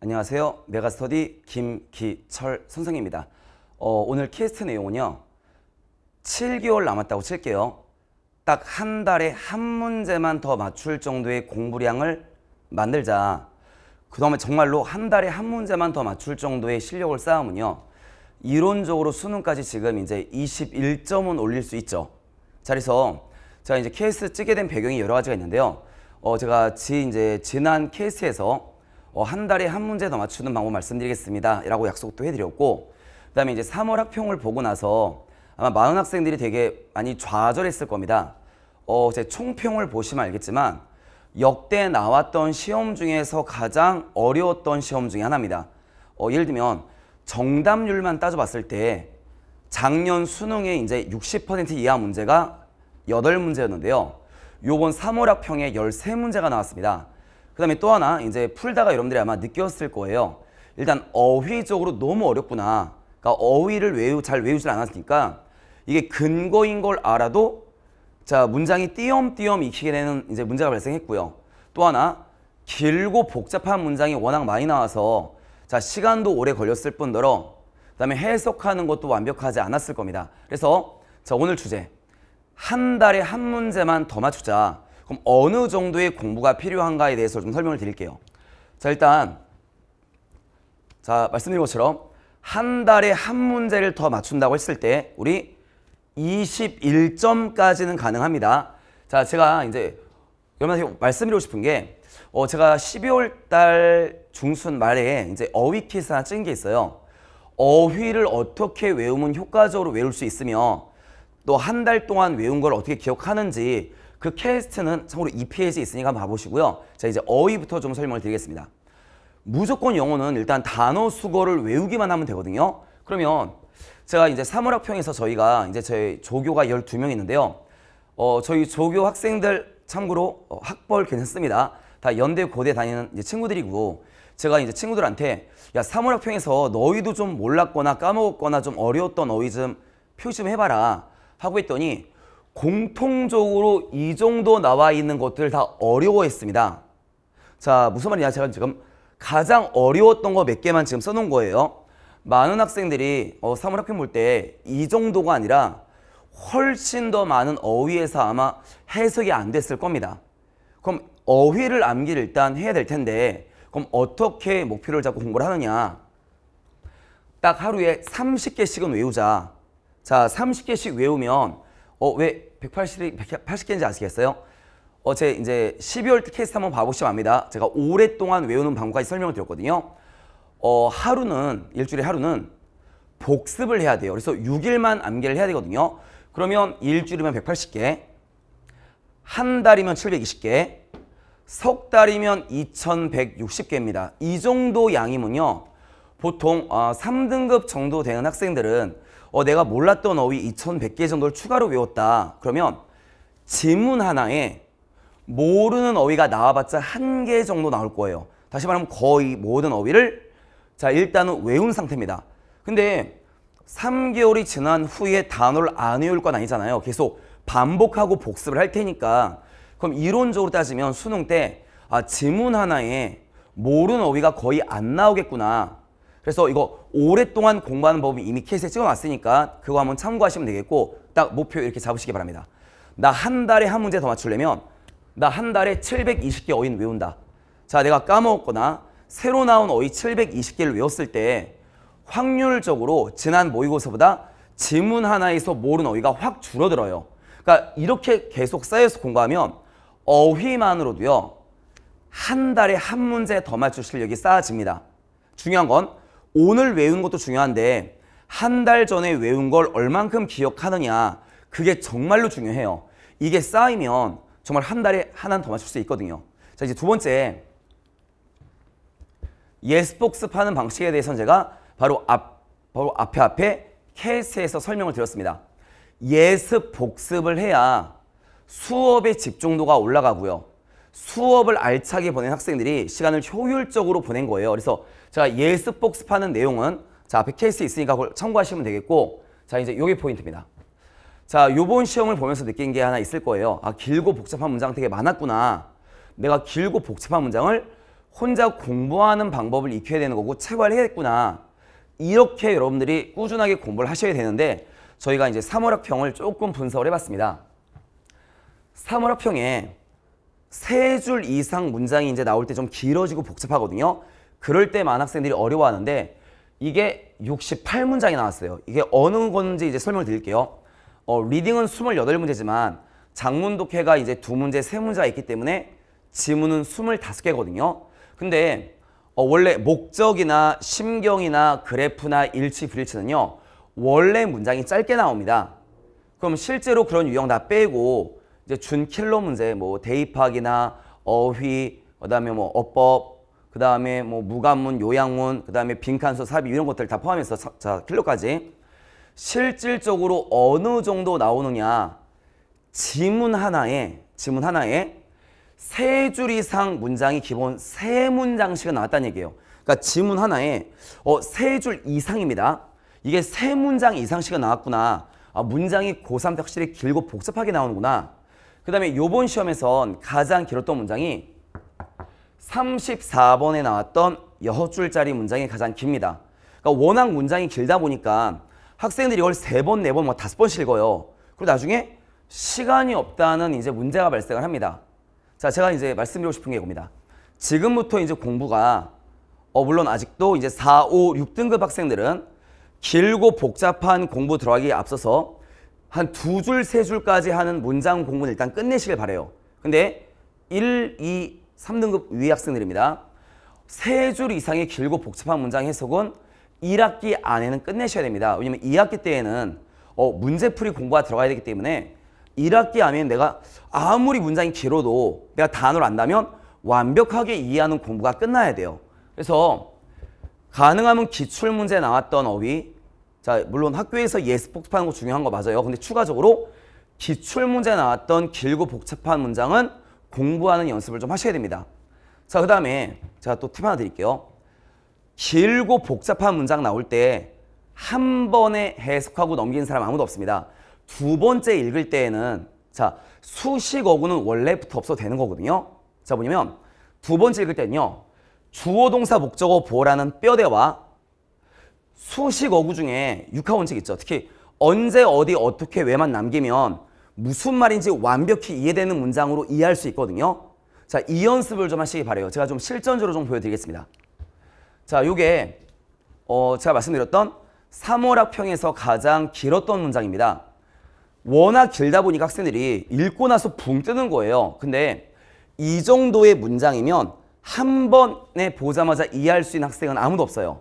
안녕하세요. 메가스터디 김기철 선생입니다. 어, 오늘 캐스트 내용은요. 7개월 남았다고 칠게요. 딱 한 달에 한 문제만 더 맞출 정도의 공부량을 만들자. 그 다음에 정말로 한 달에 한 문제만 더 맞출 정도의 실력을 쌓으면요. 이론적으로 수능까지 지금 이제 21점은 올릴 수 있죠. 자, 그래서 제가 이제 케이스 찍게 된 배경이 여러 가지가 있는데요. 어, 제가 지, 이제 지난 케이스에서 어, 한 달에 한 문제 더 맞추는 방법 말씀드리겠습니다. 라고 약속도 해드렸고 그 다음에 이제 3월 학평을 보고 나서 아마 많은 학생들이 되게 많이 좌절했을 겁니다. 어, 제 총평을 보시면 알겠지만 역대 나왔던 시험 중에서 가장 어려웠던 시험 중에 하나입니다. 어, 예를 들면 정답률만 따져봤을 때 작년 수능의 이제 60% 이하 문제가 8문제였는데요. 요번 3월 학평에 13문제가 나왔습니다. 그 다음에 또 하나 이제 풀다가 여러분들이 아마 느꼈을 거예요. 일단 어휘적으로 너무 어렵구나. 그러니까 어휘를 외우, 잘 외우질 않았으니까 이게 근거인 걸 알아도 자 문장이 띄엄띄엄 익히게 되는 이제 문제가 발생했고요. 또 하나 길고 복잡한 문장이 워낙 많이 나와서 자 시간도 오래 걸렸을 뿐더러 그다음에 해석하는 것도 완벽하지 않았을 겁니다. 그래서 자 오늘 주제 한 달에 한 문제만 더 맞추자. 그럼 어느 정도의 공부가 필요한가에 대해서 좀 설명을 드릴게요. 자 일단 자 말씀드린 것처럼 한 달에 한 문제를 더 맞춘다고 했을 때 우리 21점까지는 가능합니다. 자 제가 이제 여러분한테 말씀드리고 싶은 게 어, 제가 12월 달 중순 말에 이제 어휘 퀴즈 하나 찍은 게 있어요. 어휘를 어떻게 외우면 효과적으로 외울 수 있으며 또 한 달 동안 외운 걸 어떻게 기억하는지 그 캐스트는 참고로 EPS에 있으니까 봐보시고요. 자 이제 어휘부터 좀 설명을 드리겠습니다. 무조건 영어는 일단 단어 수거를 외우기만 하면 되거든요. 그러면 제가 이제 사물학평에서 저희가 이제 저희 조교가 12명 있는데요. 어, 저희 조교 학생들 참고로 어, 학벌 괜찮습니다. 다 연대 고대 다니는 친구들이고 제가 이제 친구들한테 야 사물학평에서 너희도 좀 몰랐거나 까먹었거나 좀 어려웠던 어휘 좀 표시 좀 해봐라 하고 했더니 공통적으로 이 정도 나와 있는 것들 다 어려워했습니다. 자, 무슨 말이냐? 제가 지금 가장 어려웠던 거 몇 개만 지금 써놓은 거예요. 많은 학생들이 어, 사물학교 볼 때 이 정도가 아니라 훨씬 더 많은 어휘에서 아마 해석이 안 됐을 겁니다. 그럼 어휘를 암기를 일단 해야 될 텐데 그럼 어떻게 목표를 잡고 공부를 하느냐. 딱 하루에 30개씩은 외우자. 자, 30개씩 외우면 어, 왜 180, 180개인지 아시겠어요? 어, 제 이제 12월 케이스 한번 봐보시면 압니다. 제가 오랫동안 외우는 방법까지 설명을 드렸거든요. 어, 하루는, 일주일에 하루는 복습을 해야 돼요. 그래서 6일만 암기를 해야 되거든요. 그러면 일주일이면 180개, 한 달이면 720개, 석 달이면 2160개입니다. 이 정도 양이면요. 보통 어, 3등급 정도 되는 학생들은 어, 내가 몰랐던 어휘 2100개 정도를 추가로 외웠다. 그러면 지문 하나에 모르는 어휘가 나와봤자 한 개 정도 나올 거예요. 다시 말하면 거의 모든 어휘를 자 일단은 외운 상태입니다. 근데 3개월이 지난 후에 단어를 안 외울 건 아니잖아요. 계속 반복하고 복습을 할 테니까 그럼 이론적으로 따지면 수능 때 아, 지문 하나에 모르는 어휘가 거의 안 나오겠구나. 그래서 이거 오랫동안 공부하는 법이 이미 케이스에 찍어놨으니까 그거 한번 참고하시면 되겠고 딱 목표 이렇게 잡으시기 바랍니다. 나 한 달에 한 문제 더 맞추려면 나 한 달에 720개 어휘 외운다. 자 내가 까먹었거나 새로 나온 어휘 720개를 외웠을 때 확률적으로 지난 모의고사보다 지문 하나에서 모른 어휘가 확 줄어들어요. 그러니까 이렇게 계속 쌓여서 공부하면 어휘만으로도요. 한 달에 한 문제 더 맞출 실력이 쌓아집니다. 중요한 건 오늘 외운 것도 중요한데 한 달 전에 외운 걸 얼만큼 기억하느냐 그게 정말로 중요해요. 이게 쌓이면 정말 한 달에 하나는 더 맞출 수 있거든요. 자 이제 두 번째 예스복습하는 방식에 대해서는 제가 바로 앞 바로 앞에 앞에 케이스에서 설명을 드렸습니다. 예습 복습을 해야 수업의 집중도가 올라가고요. 수업을 알차게 보낸 학생들이 시간을 효율적으로 보낸 거예요. 그래서 제가 예습 복습하는 내용은 자 앞에 케이스 있으니까 그걸 참고하시면 되겠고 자 이제 요게 포인트입니다. 자 요번 시험을 보면서 느낀 게 하나 있을 거예요. 아 길고 복잡한 문장 되게 많았구나. 내가 길고 복잡한 문장을 혼자 공부하는 방법을 익혀야 되는 거고 체발해야겠구나. 이렇게 여러분들이 꾸준하게 공부를 하셔야 되는데 저희가 이제 3월학평을 조금 분석을 해봤습니다. 3월학평에 세줄 이상 문장이 이제 나올 때 좀 길어지고 복잡하거든요. 그럴 때만 학생들이 어려워하는데 이게 68문장이 나왔어요. 이게 어느 건지 이제 설명을 드릴게요. 어, 리딩은 28문제지만 장문 독해가 이제 두 문제, 세 문제가 있기 때문에 지문은 25개거든요. 근데 어, 원래 목적이나 심경이나 그래프나 일치, 불일치는요. 원래 문장이 짧게 나옵니다. 그럼 실제로 그런 유형 다 빼고 이제 준킬러 문제, 뭐 대입학이나 어휘, 그다음에 뭐 어법, 그다음에 뭐 무관문, 요양문, 그다음에 빈칸수, 삽입 이런 것들 다 포함해서 사, 자 킬러까지 실질적으로 어느 정도 나오느냐 지문 하나에 지문 하나에 세 줄 이상 문장이 기본 세 문장씩은 나왔다는 얘기예요. 그러니까 지문 하나에 어, 세 줄 이상입니다. 이게 세 문장 이상씩은 나왔구나. 아, 문장이 고3 때 확실히 길고 복잡하게 나오는구나. 그 다음에 요번 시험에선 가장 길었던 문장이 34번에 나왔던 6줄짜리 문장이 가장 깁니다. 그러니까 워낙 문장이 길다 보니까 학생들이 이걸 3번, 4번, 뭐 5번씩 읽어요. 그리고 나중에 시간이 없다는 이제 문제가 발생을 합니다. 자, 제가 이제 말씀드리고 싶은 게 이겁니다. 지금부터 이제 공부가 어 물론 아직도 이제 4, 5, 6등급 학생들은 길고 복잡한 공부 들어가기에 앞서서 한두 줄, 세 줄까지 하는 문장 공부는 일단 끝내시길 바래요. 근데 1, 2, 3등급 위 학생들입니다. 세 줄 이상의 길고 복잡한 문장 해석은 1학기 안에는 끝내셔야 됩니다. 왜냐면 2학기 때에는 어, 문제풀이 공부가 들어가야 되기 때문에 1학기 안에는 내가 아무리 문장이 길어도 내가 단어를 안다면 완벽하게 이해하는 공부가 끝나야 돼요. 그래서 가능하면 기출문제 나왔던 어휘, 자, 물론 학교에서 예습 복습하는 거 중요한 거 맞아요. 근데 추가적으로 기출문제 나왔던 길고 복잡한 문장은 공부하는 연습을 좀 하셔야 됩니다. 자, 그 다음에 제가 또 팁 하나 드릴게요. 길고 복잡한 문장 나올 때 한 번에 해석하고 넘기는 사람 아무도 없습니다. 두 번째 읽을 때에는 자, 수식 어구는 원래부터 없어도 되는 거거든요. 자, 뭐냐면 두 번째 읽을 때는요. 주어 동사 목적어 보어라는 뼈대와 수식 어구 중에 육하 원칙 있죠. 특히 언제 어디 어떻게 왜만 남기면 무슨 말인지 완벽히 이해되는 문장으로 이해할 수 있거든요. 자, 이 연습을 좀 하시기 바래요. 제가 좀 실전적으로 좀 보여드리겠습니다. 자, 요게 어, 제가 말씀드렸던 3월학평에서 가장 길었던 문장입니다. 워낙 길다 보니까 학생들이 읽고 나서 붕 뜨는 거예요. 근데 이 정도의 문장이면 한 번에 보자마자 이해할 수 있는 학생은 아무도 없어요.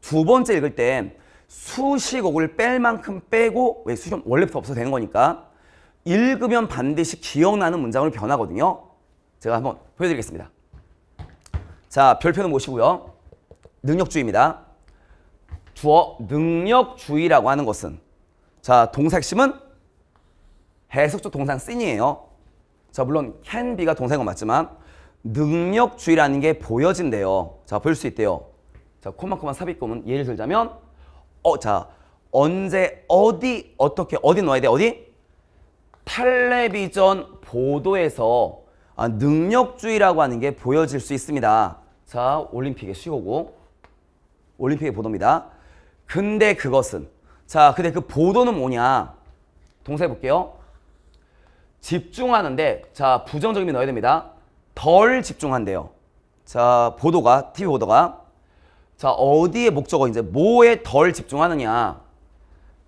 두 번째 읽을 때수식옥를뺄 만큼 빼고 왜수식어 원래부터 없어도 되는 거니까 읽으면 반드시 기억나는 문장으로 변하거든요. 제가 한번 보여드리겠습니다. 자, 별표는 모시고요. 능력주의입니다. 주어 능력주의라고 하는 것은 자, 동사 핵심은 해석적 동상 씬이에요. 자, 물론 can be가 동사인 건 맞지만 능력주의라는 게 보여진대요. 자, 보수 있대요. 자, 코마코마삽입구은 예를 들자면 어, 자, 언제 어디 어떻게 어디 넣어야 돼? 어디? 텔레비전 보도에서 아, 능력주의라고 하는 게 보여질 수 있습니다. 자, 올림픽의 시호고 올림픽의 보도입니다. 근데 그것은 자, 근데 그 보도는 뭐냐? 동사 해볼게요. 집중하는데 자, 부정적인 게 넣어야 됩니다. 덜 집중한대요. 자, 보도가 TV 보도가 자, 어디에 목적어 이제 뭐에 덜 집중하느냐.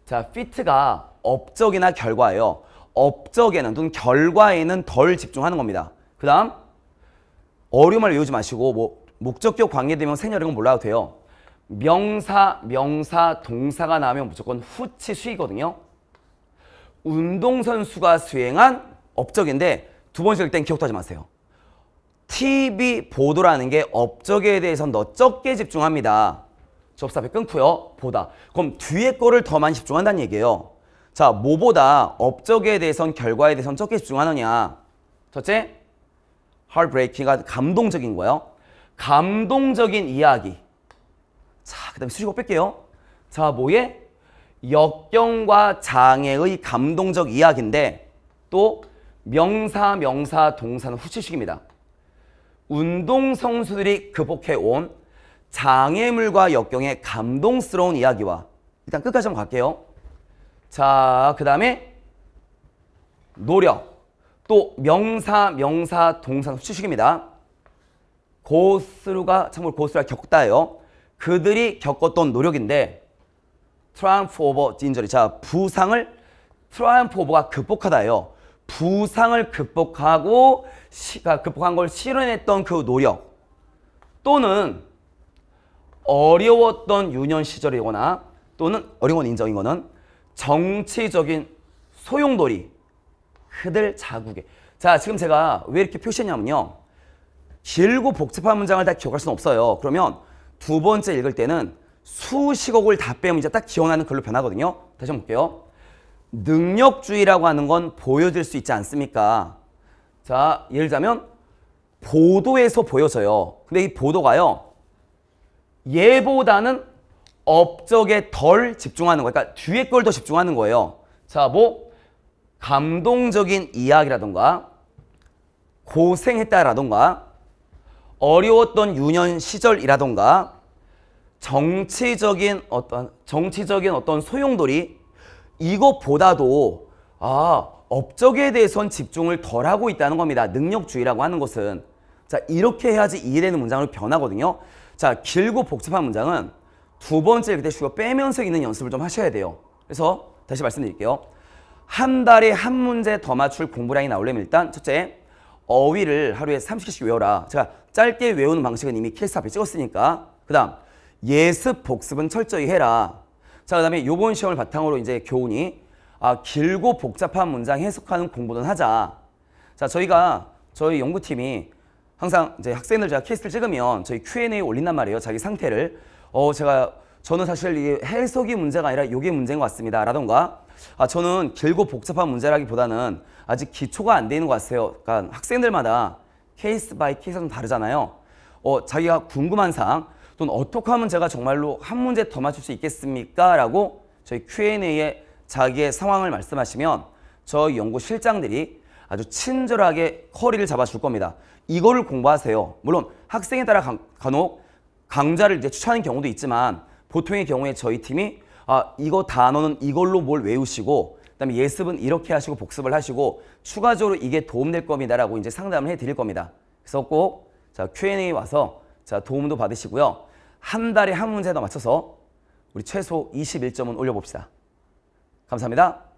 자, 피트가 업적이나 결과예요. 업적에는 또는 결과에는 덜 집중하는 겁니다. 그다음 어려움을 외우지 마시고 뭐 목적격 관계되면 생략이건 몰라도 돼요. 명사, 명사, 동사가 나오면 무조건 후치 수이거든요. 운동선수가 수행한 업적인데 두 번째일 땐 기억도 하지 마세요. TV 보도라는 게 업적에 대해서는 더 적게 집중합니다. 접사배 끊고요. 보다. 그럼 뒤에 거를 더 많이 집중한다는 얘기예요. 자, 뭐보다 업적에 대해선 결과에 대해선 적게 집중하느냐. 첫째, h e a r t b 가 감동적인 거예요. 감동적인 이야기. 자, 그 다음에 수식어 뺄게요. 자, 뭐에? 역경과 장애의 감동적 이야기인데 또 명사, 명사, 동사는 후치식입니다. 운동 선수들이 극복해 온 장애물과 역경의 감동스러운 이야기와 일단 끝까지 한번 갈게요. 자, 그 다음에 노력, 또 명사, 명사, 동사, 수식입니다. 고스루가 참고로 고스루가 겪다예요. 그들이 겪었던 노력인데 트라이프 오버 진저리, 자 부상을 트라이프 오버가 극복하다예요. 부상을 극복하고 시, 극복한 걸 실현했던 그 노력 또는 어려웠던 유년 시절이거나 또는 어려운 인정인거는 정치적인 소용돌이 그들 자국에 자 지금 제가 왜 이렇게 표시했냐면요 길고 복잡한 문장을 다 기억할 수는 없어요 그러면 두 번째 읽을 때는 수식어를 다 빼면 이제 딱 기억나는 글로 변하거든요 다시 한번 볼게요 능력주의라고 하는 건 보여질 수 있지 않습니까? 자, 예를 들자면 보도에서 보여져요. 근데 이 보도가요. 얘보다는 업적에 덜 집중하는 거예요. 그러니까 뒤에 걸 더 집중하는 거예요. 자, 뭐 감동적인 이야기라던가 고생했다라던가 어려웠던 유년 시절이라던가 정치적인 어떤 정치적인 어떤 소용돌이 이것보다도 아 업적에 대해선 집중을 덜 하고 있다는 겁니다. 능력주의라고 하는 것은 자 이렇게 해야지 이해되는 문장으로 변하거든요. 자 길고 복잡한 문장은 두 번째 그때 주어 빼면서 있는 연습을 좀 하셔야 돼요. 그래서 다시 말씀드릴게요. 한 달에 한 문제 더 맞출 공부량이 나오려면 일단 첫째 어휘를 하루에 30개씩 외워라. 제가 짧게 외우는 방식은 이미 케이스 앞에 찍었으니까. 그 다음 예습 복습은 철저히 해라. 자, 그 다음에 요번 시험을 바탕으로 이제 교훈이 아, 길고 복잡한 문장 해석하는 공부는 하자. 자, 저희가 저희 연구팀이 항상 이제 학생들 제가 케이스를 찍으면 저희 Q&A에 올린단 말이에요. 자기 상태를. 어, 제가 저는 사실 이게 해석이 문제가 아니라 요게 문제인 것 같습니다. 라던가 아, 저는 길고 복잡한 문제라기보다는 아직 기초가 안 되는 것 같아요. 그러니까 학생들마다 케이스 바이 케이스는 다르잖아요. 어, 자기가 궁금한 사항, 또는 어떻게 하면 제가 정말로 한 문제 더 맞출 수 있겠습니까? 라고 저희 Q&A에 자기의 상황을 말씀하시면 저희 연구 실장들이 아주 친절하게 커리를 잡아줄 겁니다. 이거를 공부하세요. 물론 학생에 따라 간, 혹 강좌를 이제 추천하는 경우도 있지만 보통의 경우에 저희 팀이 아 이거 단어는 이걸로 뭘 외우시고 그다음에 예습은 이렇게 하시고 복습을 하시고 추가적으로 이게 도움될 겁니다라고 이제 상담을 해드릴 겁니다. 그래서 꼭 자, Q&A 와서 자, 도움도 받으시고요. 한 달에 한문제에 맞춰서 우리 최소 21점은 올려봅시다. 감사합니다.